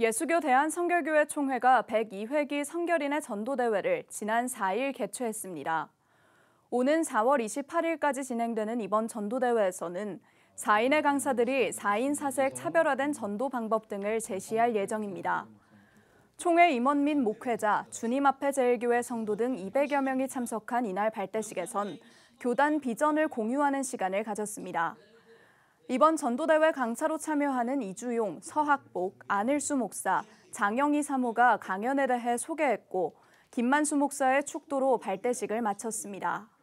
예수교 대한성결교회 총회가 102회기 성결인의 전도대회를 지난 4일 개최했습니다. 오는 4월 28일까지 진행되는 이번 전도대회에서는 4인의 강사들이 4인 사색 차별화된 전도 방법 등을 제시할 예정입니다. 총회 임원 및 목회자, 주님 앞에 제일교회 성도 등 200여 명이 참석한 이날 발대식에선 교단 비전을 공유하는 시간을 가졌습니다. 이번 전도대회 강차로 참여하는 이주용, 서학복, 안일수 목사, 장영희 사모가 강연에 대해 소개했고 김만수 목사의 축도로 발대식을 마쳤습니다.